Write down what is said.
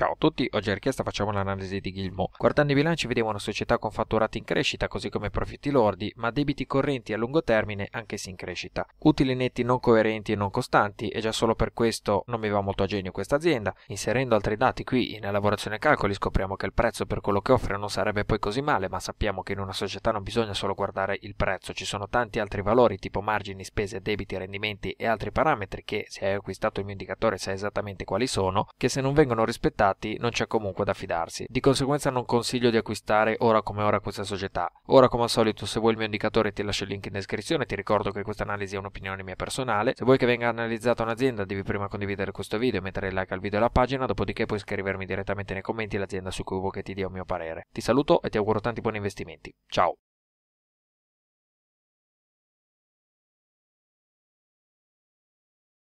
Ciao a tutti, oggi a richiesta facciamo l'analisi di Gilmo. Guardando i bilanci vediamo una società con fatturati in crescita così come profitti lordi, ma debiti correnti a lungo termine anch'essi in crescita. Utili netti non coerenti e non costanti e già solo per questo non mi va molto a genio questa azienda. Inserendo altri dati qui in elaborazione calcoli scopriamo che il prezzo per quello che offre non sarebbe poi così male, ma sappiamo che in una società non bisogna solo guardare il prezzo, ci sono tanti altri valori tipo margini, spese, debiti, rendimenti e altri parametri che se hai acquistato il mio indicatore sai esattamente quali sono, che se non vengono rispettati dati non c'è comunque da fidarsi. Di conseguenza non consiglio di acquistare ora come ora questa società. Ora come al solito se vuoi il mio indicatore ti lascio il link in descrizione, ti ricordo che questa analisi è un'opinione mia personale. Se vuoi che venga analizzata un'azienda devi prima condividere questo video, e mettere il like al video e alla pagina, dopodiché puoi scrivermi direttamente nei commenti l'azienda su cui vuoi che ti dia un mio parere. Ti saluto e ti auguro tanti buoni investimenti. Ciao!